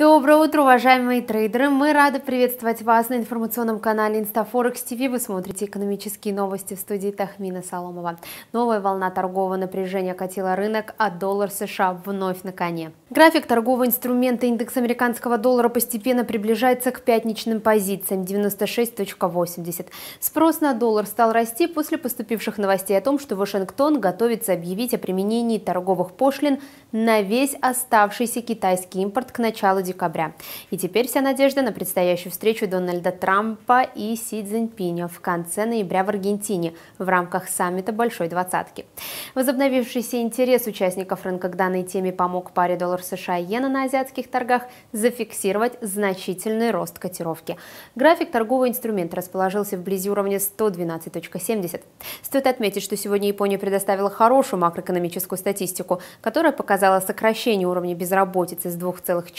Доброе утро, уважаемые трейдеры! Мы рады приветствовать вас на информационном канале InstaForex TV. Вы смотрите экономические новости в студии Тахмина Соломова. Новая волна торгового напряжения катила рынок, а доллар США вновь на коне. График торгового инструмента индекс американского доллара постепенно приближается к пятничным позициям 96.80. Спрос на доллар стал расти после поступивших новостей о том, что Вашингтон готовится объявить о применении торговых пошлин на весь оставшийся китайский импорт к началу декабря. И теперь вся надежда на предстоящую встречу Дональда Трампа и Си Цзиньпиня в конце ноября в Аргентине в рамках саммита Большой Двадцатки. Возобновившийся интерес участников рынка к данной теме помог паре доллар США и иена на азиатских торгах зафиксировать значительный рост котировки. График торгового инструмента расположился вблизи уровня 112.70. Стоит отметить, что сегодня Япония предоставила хорошую макроэкономическую статистику, которая показала сокращение уровня безработицы с 2,4%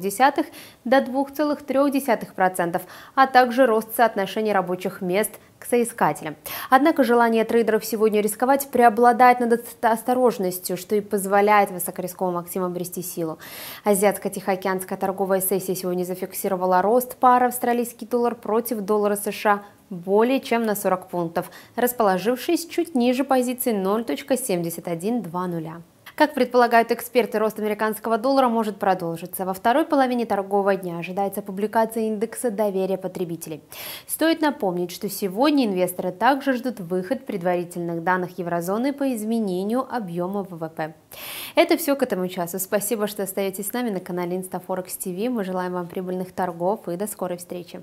0,2 до 2,3%, а также рост соотношения рабочих мест к соискателям. Однако желание трейдеров сегодня рисковать преобладает над осторожностью, что и позволяет высокорисковым активам брести силу. Азиатско-тихоокеанская торговая сессия сегодня зафиксировала рост пары австралийский доллар против доллара США более чем на 40 пунктов, расположившись чуть ниже позиции 0.7120. Как предполагают эксперты, рост американского доллара может продолжиться. Во второй половине торгового дня ожидается публикация индекса доверия потребителей. Стоит напомнить, что сегодня инвесторы также ждут выход предварительных данных еврозоны по изменению объема ВВП. Это все к этому часу. Спасибо, что остаетесь с нами на канале InstaForex TV. Мы желаем вам прибыльных торгов и до скорой встречи.